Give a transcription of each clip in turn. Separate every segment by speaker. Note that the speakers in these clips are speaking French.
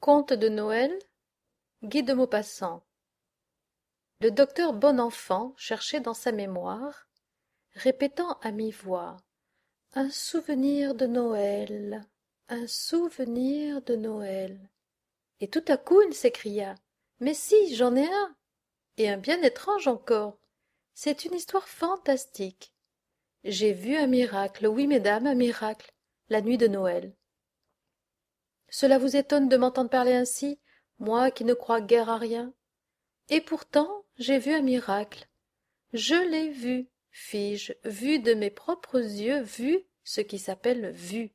Speaker 1: conte de noël guy de maupassant le docteur Bonenfant cherchait dans sa mémoire répétant à mi-voix un souvenir de noël un souvenir de noël et tout à coup il s'écria mais si j'en ai un et un bien étrange encore c'est une histoire fantastique j'ai vu un miracle oui mesdames un miracle la nuit de noël cela vous étonne de m'entendre parler ainsi moi qui ne crois guère à rien et pourtant j'ai vu un miracle je l'ai vu fis-je vu de mes propres yeux vu ce qui s'appelle vu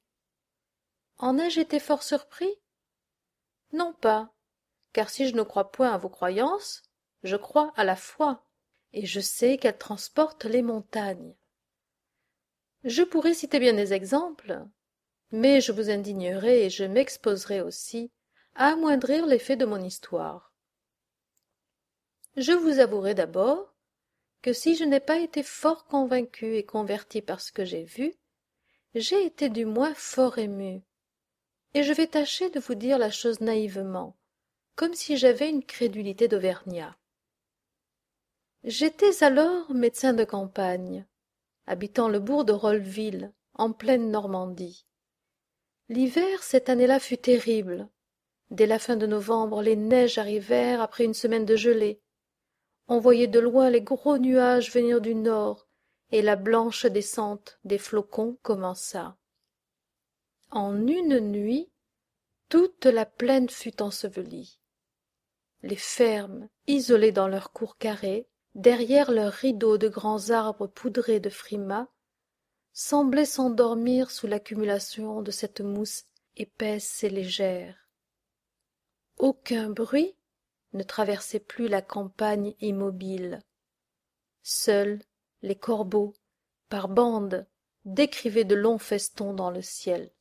Speaker 1: en ai-je été fort surpris non pas car si je ne crois point à vos croyances je crois à la foi et je sais qu'elle transporte les montagnes je pourrais citer bien des exemples mais je vous indignerai et je m'exposerai aussi à amoindrir l'effet de mon histoire. Je vous avouerai d'abord que si je n'ai pas été fort convaincu et converti par ce que j'ai vu, j'ai été du moins fort ému. Et je vais tâcher de vous dire la chose naïvement, comme si j'avais une crédulité d'Auvergnat. J'étais alors médecin de campagne, habitant le bourg de Rolleville, en pleine Normandie l'hiver cette année-là fut terrible dès la fin de novembre les neiges arrivèrent après une semaine de gelée on voyait de loin les gros nuages venir du nord et la blanche descente des flocons commença en une nuit toute la plaine fut ensevelie les fermes isolées dans leurs cours carrés, derrière leurs rideaux de grands arbres poudrés de frimas semblait s'endormir sous l'accumulation de cette mousse épaisse et légère aucun bruit ne traversait plus la campagne immobile seuls les corbeaux par bandes décrivaient de longs festons dans le ciel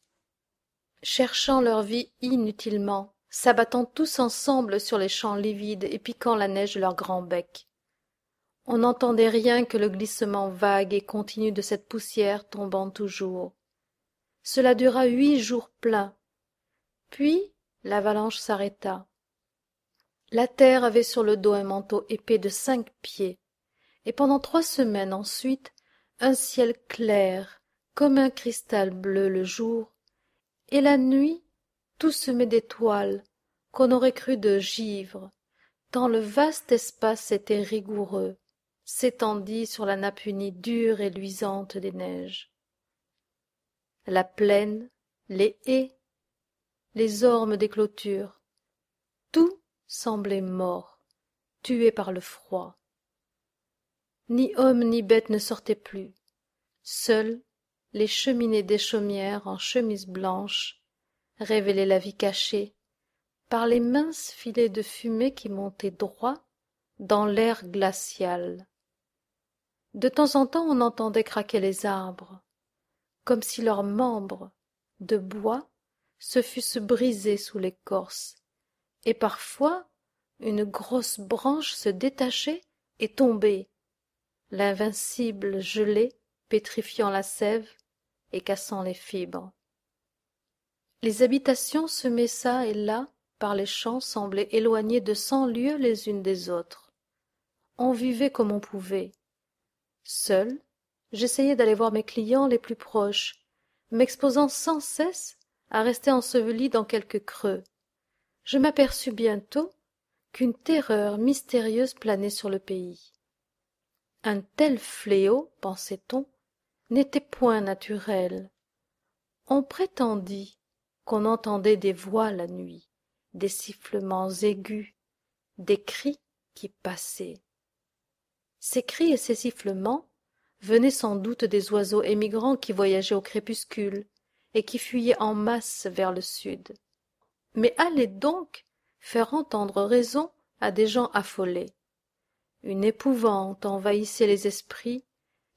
Speaker 1: cherchant leur vie inutilement s'abattant tous ensemble sur les champs livides et piquant la neige de leurs grands becs on n'entendait rien que le glissement vague et continu de cette poussière tombant toujours. Cela dura huit jours pleins. Puis l'avalanche s'arrêta. La terre avait sur le dos un manteau épais de cinq pieds, et pendant trois semaines ensuite un ciel clair, comme un cristal bleu le jour, et la nuit tout semé d'étoiles, qu'on aurait cru de givre, tant le vaste espace était rigoureux s'étendit sur la nappe dure et luisante des neiges. La plaine, les haies, les ormes des clôtures, tout semblait mort, tué par le froid. Ni homme ni bête ne sortaient plus. Seules les cheminées des chaumières en chemise blanche révélaient la vie cachée par les minces filets de fumée qui montaient droit dans l'air glacial de temps en temps on entendait craquer les arbres, comme si leurs membres de bois se fussent brisés sous l'écorce, et parfois une grosse branche se détachait et tombait, l'invincible gelée pétrifiant la sève et cassant les fibres. Les habitations semées çà et là par les champs semblaient éloignées de cent lieues les unes des autres. On vivait comme on pouvait, seul j'essayais d'aller voir mes clients les plus proches m'exposant sans cesse à rester enseveli dans quelque creux je m'aperçus bientôt qu'une terreur mystérieuse planait sur le pays un tel fléau pensait-on n'était point naturel on prétendit qu'on entendait des voix la nuit des sifflements aigus des cris qui passaient ces cris et ces sifflements venaient sans doute des oiseaux émigrants qui voyageaient au crépuscule et qui fuyaient en masse vers le sud mais allez donc faire entendre raison à des gens affolés une épouvante envahissait les esprits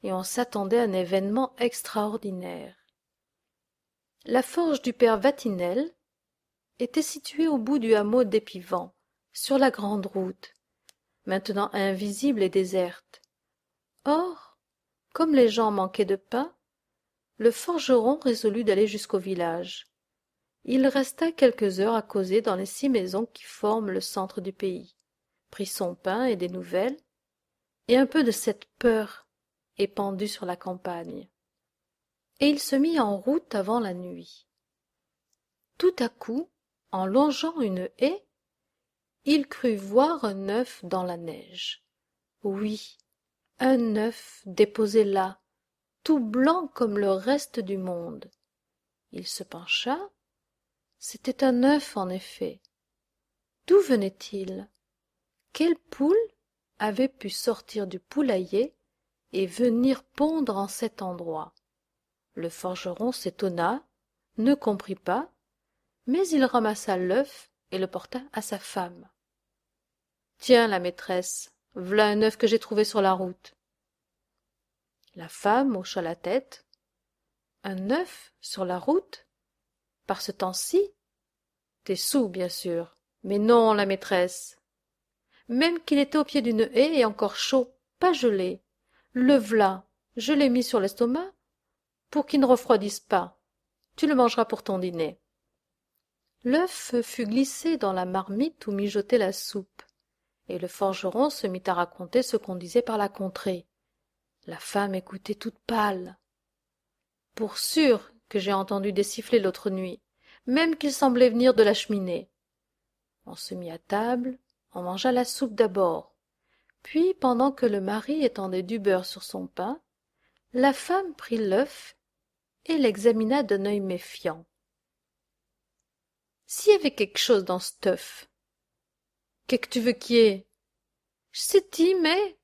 Speaker 1: et on s'attendait à un événement extraordinaire la forge du père vatinel était située au bout du hameau d'épivent sur la grande route maintenant invisible et déserte or comme les gens manquaient de pain le forgeron résolut d'aller jusqu'au village il resta quelques heures à causer dans les six maisons qui forment le centre du pays prit son pain et des nouvelles et un peu de cette peur épandue sur la campagne et il se mit en route avant la nuit tout à coup en longeant une haie il crut voir un œuf dans la neige oui un œuf déposé là tout blanc comme le reste du monde il se pencha c'était un œuf en effet d'où venait-il quelle poule avait pu sortir du poulailler et venir pondre en cet endroit le forgeron s'étonna ne comprit pas mais il ramassa l'œuf et le porta à sa femme Tiens, la maîtresse, v'là un œuf que j'ai trouvé sur la route. La femme hocha la tête. Un œuf sur la route Par ce temps-ci T'es sous, bien sûr. Mais non, la maîtresse. Même qu'il était au pied d'une haie et encore chaud, pas gelé. Le v'là, je l'ai mis sur l'estomac pour qu'il ne refroidisse pas. Tu le mangeras pour ton dîner. L'œuf fut glissé dans la marmite où mijotait la soupe et le forgeron se mit à raconter ce qu'on disait par la contrée. La femme écoutait toute pâle. Pour sûr que j'ai entendu des sifflets l'autre nuit, même qu'ils semblaient venir de la cheminée. On se mit à table, on mangea la soupe d'abord. Puis, pendant que le mari étendait du beurre sur son pain, la femme prit l'œuf et l'examina d'un œil méfiant. S'il y avait quelque chose dans cet œuf, Qu'est-ce que tu veux qui ait jsais tu mais.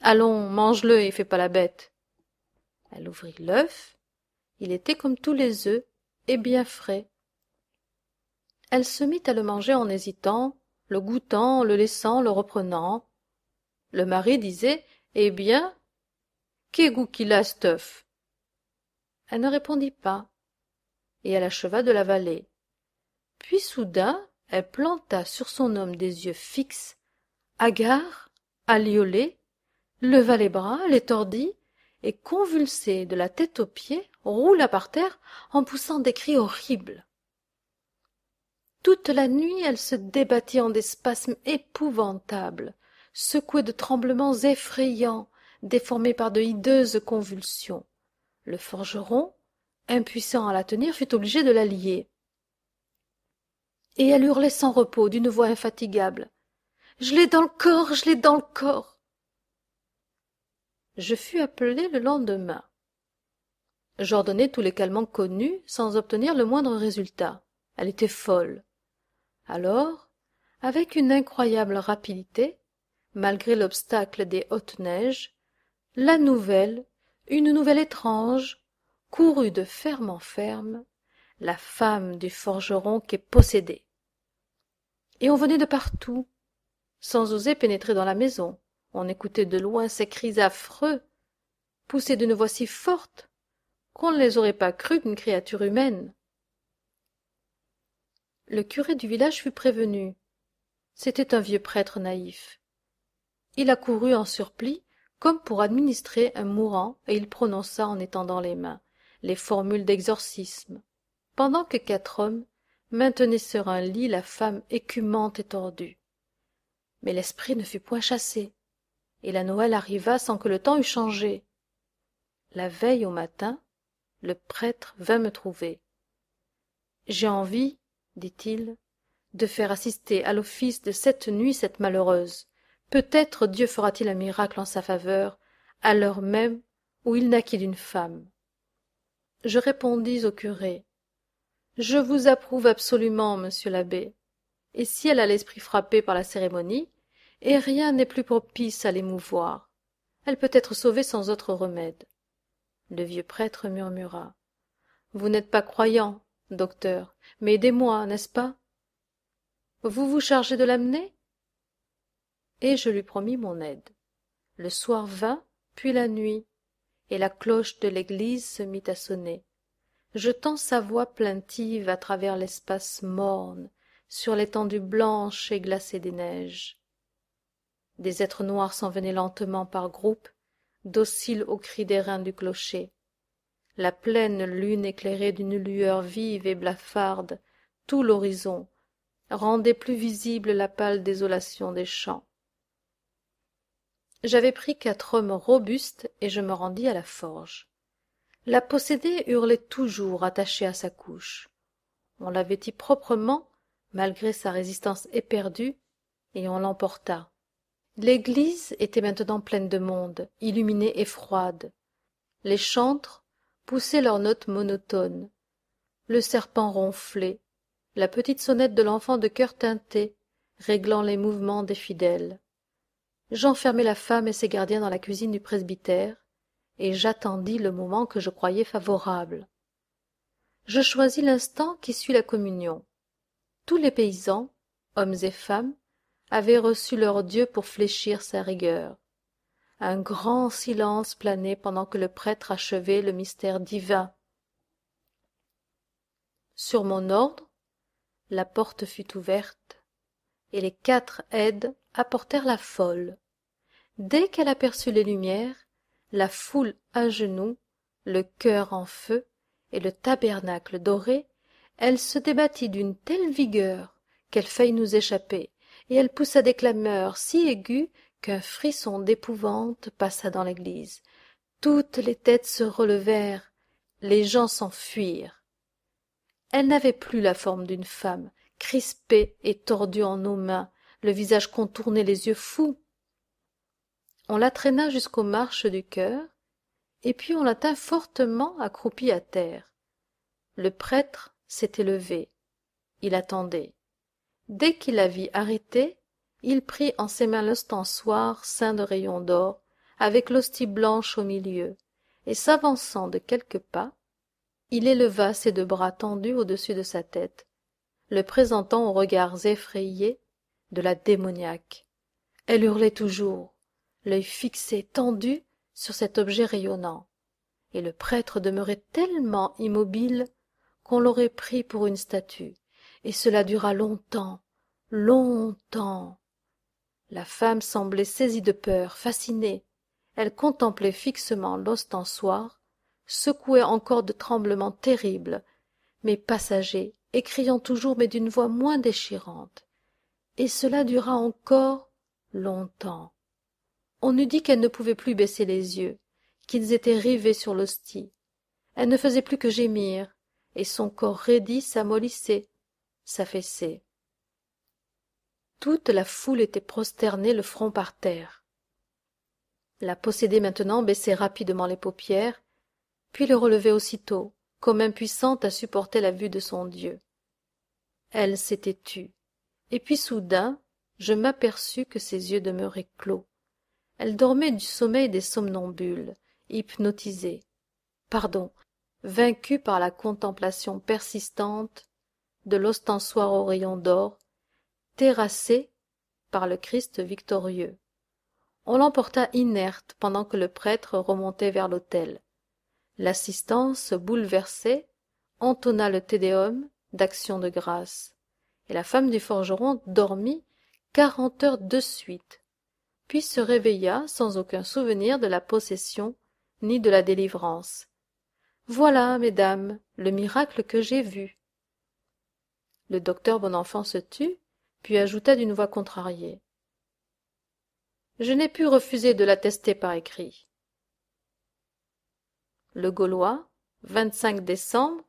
Speaker 1: Allons, mange-le et fais pas la bête. Elle ouvrit l'œuf. Il était comme tous les œufs, et bien frais. Elle se mit à le manger en hésitant, le goûtant, le laissant, le reprenant. Le mari disait Eh bien, qu'est goût qu'il a, œuf. Elle ne répondit pas, et elle acheva de l'avaler. Puis soudain, elle planta sur son homme des yeux fixes hagard aliolés leva les bras les tordit et convulsée de la tête aux pieds roula par terre en poussant des cris horribles toute la nuit elle se débattit en des spasmes épouvantables secouée de tremblements effrayants déformés par de hideuses convulsions le forgeron impuissant à la tenir fut obligé de la lier et elle hurlait sans repos d'une voix infatigable je l'ai dans le corps je l'ai dans le corps je fus appelé le lendemain j'ordonnai tous les calmants connus sans obtenir le moindre résultat elle était folle alors avec une incroyable rapidité malgré l'obstacle des hautes neiges la nouvelle une nouvelle étrange courut de ferme en ferme la femme du forgeron qu'est possédée. Et on venait de partout, sans oser pénétrer dans la maison. On écoutait de loin ces cris affreux, poussés d'une voix si forte qu'on ne les aurait pas crus d'une créature humaine. Le curé du village fut prévenu. C'était un vieux prêtre naïf. Il accourut en surplis, comme pour administrer un mourant, et il prononça en étendant les mains les formules d'exorcisme pendant que quatre hommes maintenaient sur un lit la femme écumante et tordue mais l'esprit ne fut point chassé et la noël arriva sans que le temps eût changé la veille au matin le prêtre vint me trouver j'ai envie dit-il de faire assister à l'office de cette nuit cette malheureuse peut-être dieu fera-t-il un miracle en sa faveur à l'heure même où il naquit d'une femme je répondis au curé je vous approuve absolument, monsieur l'abbé. Et si elle a l'esprit frappé par la cérémonie, et rien n'est plus propice à l'émouvoir. Elle peut être sauvée sans autre remède. Le vieux prêtre murmura. Vous n'êtes pas croyant, docteur, mais aidez-moi, n'est-ce pas Vous vous chargez de l'amener Et je lui promis mon aide. Le soir vint, puis la nuit, et la cloche de l'église se mit à sonner jetant sa voix plaintive à travers l'espace morne sur l'étendue blanche et glacée des neiges des êtres noirs s'en venaient lentement par groupes dociles aux cris reins du clocher la pleine lune éclairait d'une lueur vive et blafarde tout l'horizon rendait plus visible la pâle désolation des champs j'avais pris quatre hommes robustes et je me rendis à la forge la possédée hurlait toujours attachée à sa couche on dit proprement malgré sa résistance éperdue et on l'emporta l'église était maintenant pleine de monde illuminée et froide les chantres poussaient leurs notes monotones le serpent ronflait la petite sonnette de l'enfant de cœur teinté, réglant les mouvements des fidèles J'enfermai la femme et ses gardiens dans la cuisine du presbytère et j'attendis le moment que je croyais favorable. Je choisis l'instant qui suit la communion. Tous les paysans, hommes et femmes, avaient reçu leur Dieu pour fléchir sa rigueur. Un grand silence planait pendant que le prêtre achevait le mystère divin. Sur mon ordre, la porte fut ouverte, et les quatre aides apportèrent la folle. Dès qu'elle aperçut les lumières, la foule à genoux le cœur en feu et le tabernacle doré elle se débattit d'une telle vigueur qu'elle faillit nous échapper et elle poussa des clameurs si aiguës qu'un frisson d'épouvante passa dans l'église toutes les têtes se relevèrent les gens s'enfuirent elle n'avait plus la forme d'une femme crispée et tordue en nos mains le visage contourné les yeux fous on la traîna jusqu'aux marches du chœur, et puis on la tint fortement accroupie à terre. Le prêtre s'était levé. Il attendait. Dès qu'il la vit arrêtée, il prit en ses mains l'ostensoir ceint de rayons d'or, avec l'hostie blanche au milieu, et s'avançant de quelques pas, il éleva ses deux bras tendus au-dessus de sa tête, le présentant aux regards effrayés de la démoniaque. Elle hurlait toujours, l'œil fixé tendu sur cet objet rayonnant et le prêtre demeurait tellement immobile qu'on l'aurait pris pour une statue et cela dura longtemps longtemps la femme semblait saisie de peur fascinée elle contemplait fixement l'ostensoir secouée encore de tremblements terribles mais passagers écriant toujours mais d'une voix moins déchirante et cela dura encore longtemps on eût dit qu'elle ne pouvait plus baisser les yeux qu'ils étaient rivés sur l'hostie elle ne faisait plus que gémir et son corps raidi s'amollissait s'affaissait toute la foule était prosternée le front par terre la possédée maintenant baissait rapidement les paupières puis le relevait aussitôt comme impuissante à supporter la vue de son dieu elle s'était tue et puis soudain je m'aperçus que ses yeux demeuraient clos elle dormait du sommeil des somnambules hypnotisée pardon vaincue par la contemplation persistante de l'ostensoir au rayon d'or terrassée par le christ victorieux on l'emporta inerte pendant que le prêtre remontait vers l'autel l'assistance bouleversée entonna le tédéum d'action de grâce et la femme du forgeron dormit quarante heures de suite puis se réveilla sans aucun souvenir de la possession ni de la délivrance. Voilà, mesdames, le miracle que j'ai vu. Le docteur Bonenfant se tut, puis ajouta d'une voix contrariée. Je n'ai pu refuser de l'attester par écrit. Le Gaulois, 25 décembre